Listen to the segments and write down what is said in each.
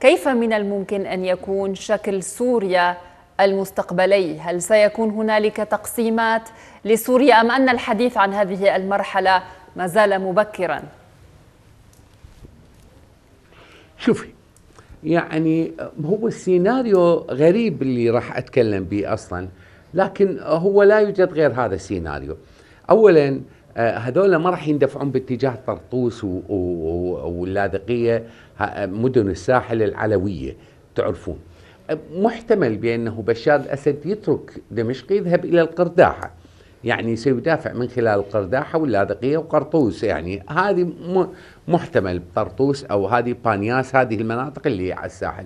كيف من الممكن أن يكون شكل سوريا المستقبلي هل سيكون هنالك تقسيمات لسوريا أم أن الحديث عن هذه المرحلة ما زال مبكرا شوفي يعني هو السيناريو غريب اللي راح أتكلم به أصلا لكن هو لا يوجد غير هذا السيناريو أولا آه، هذول ما راح يندفعون باتجاه طرطوس واللاذقيه آه، مدن الساحل العلويه تعرفون آه، محتمل بانه بشار الاسد يترك دمشق يذهب الى القرداحه يعني سيدافع من خلال القرداحه واللاذقيه وقرطوس يعني هذه محتمل طرطوس او هذه بانياس هذه المناطق اللي على الساحل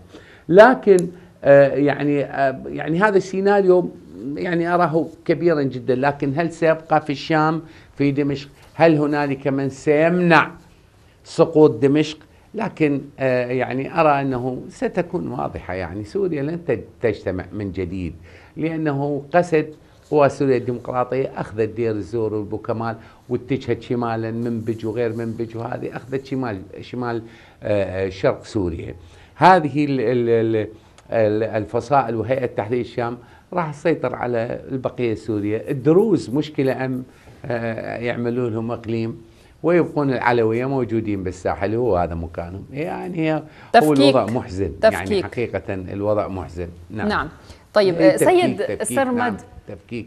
لكن يعني يعني هذا السيناريو يعني أراه كبيرا جدا لكن هل سيبقى في الشام في دمشق هل هنالك من سيمنع سقوط دمشق لكن آه، يعني أرى أنه ستكون واضحة يعني سوريا لن تجتمع من جديد لأنه قسد قوى سوريا الديمقراطية أخذت دير الزور والبوكمال واتجهت شمالا منبج وغير منبج وهذه أخذت شمال شمال آه، آه، شرق سوريا هذه الفصائل وهيئة تحرير الشام راح تسيطر على البقيه سوريا الدروز مشكله ام آه، يعملون لهم اقليم ويبقون العلوية موجودين بالساحل هو هذا مكانهم يعني هي تفكيك. هو الوضع محزن يعني تفكيك. يعني حقيقة الوضع محزن نعم, نعم. طيب إيه، تفكيك. سيد تفكيك. نعم، سرمد نعم. تفكيك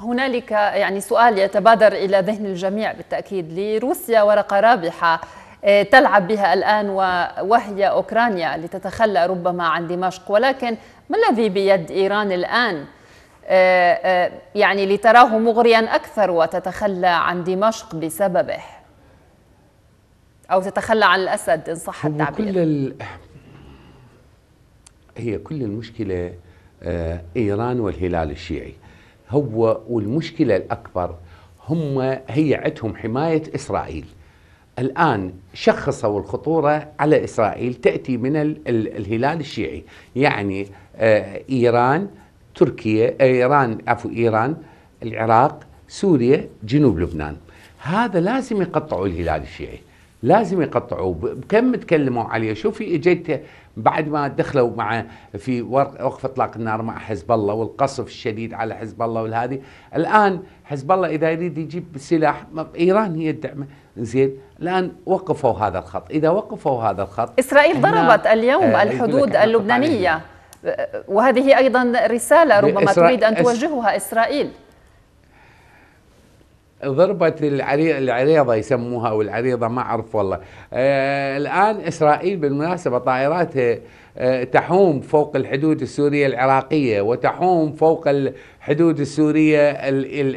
هنالك يعني سؤال يتبادر إلى ذهن الجميع بالتأكيد لروسيا ورقة رابحة آه، تلعب بها الآن وهي أوكرانيا لتتخلى ربما عن دمشق ولكن ما الذي بيد إيران الآن آه، آه، يعني لتراه مغريا أكثر وتتخلى عن دمشق بسببه أو تتخلى عن الأسد إن صح التعبير كل ال... هي كل المشكلة إيران والهلال الشيعي هو والمشكلة الأكبر هم هي عندهم حماية إسرائيل الآن شخصوا الخطورة على إسرائيل تأتي من الهلال الشيعي يعني آه إيران تركيا آه إيران عفوا إيران العراق سوريا جنوب لبنان هذا لازم يقطعوا الهلال الشيعي لازم يقطعوه بكم تكلموا عليه شو في اجت بعد ما دخلوا مع في وقف اطلاق النار مع حزب الله والقصف الشديد على حزب الله والهذه الان حزب الله اذا يريد يجيب سلاح ايران هي الدعمه زين الان وقفوا هذا الخط اذا وقفوا هذا الخط اسرائيل ضربت آه، اليوم آه الحدود اللبنانيه وهذه ايضا رساله ربما تريد ان توجهها اسرائيل ضربت العريضة يسموها أو العريضة ما أعرف والله آه، الآن إسرائيل بالمناسبة طائراتها آه، تحوم فوق الحدود السورية العراقية وتحوم فوق الحدود السورية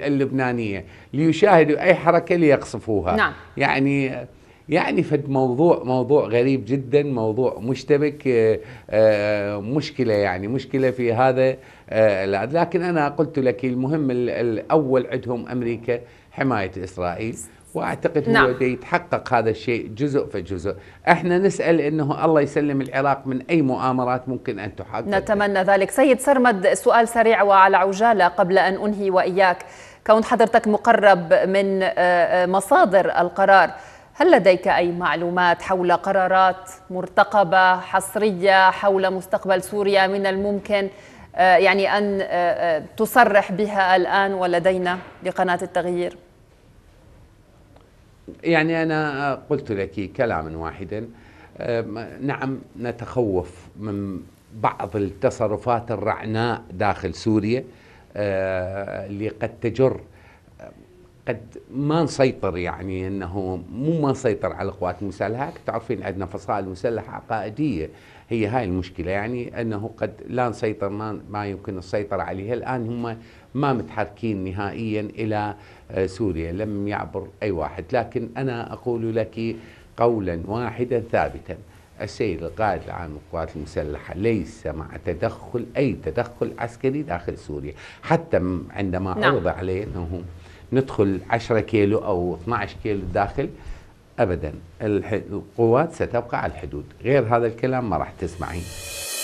اللبنانية ليشاهدوا أي حركة ليقصفوها نعم. يعني يعني فد موضوع موضوع غريب جدا موضوع مشتبك آه، مشكله يعني مشكله في هذا لكن انا قلت لك المهم الاول عندهم امريكا حمايه اسرائيل واعتقد نعم. هو يتحقق هذا الشيء جزء فجزء احنا نسال انه الله يسلم العراق من اي مؤامرات ممكن ان تحقق نتمنى ذلك سيد سرمد سؤال سريع وعلى عجاله قبل ان انهي واياك كون حضرتك مقرب من آه، آه، مصادر القرار هل لديك اي معلومات حول قرارات مرتقبه حصريه حول مستقبل سوريا من الممكن آه، يعني ان تصرح بها الان ولدينا لقناه التغيير يعني أنا قلت لك كلاما واحدا نعم نتخوف من بعض التصرفات الرعناء داخل سوريا أه، اللي قد تجر قد ما نسيطر يعني انه مو ما نسيطر على القوات المسلحه، تعرفين عندنا فصائل مسلحه عقائديه هي هاي المشكله يعني انه قد لا نسيطر ما, ما يمكن السيطره عليها الان هم ما متحركين نهائيا الى آه، سوريا لم يعبر اي واحد لكن انا اقول لك قولا واحدا ثابتا السيد القائد العام للقوات المسلحه ليس مع تدخل اي تدخل عسكري داخل سوريا حتى عندما نعم. عرض عليه انه ندخل 10 كيلو او 12 كيلو داخل ابدا القوات ستبقى على الحدود غير هذا الكلام ما راح تسمعين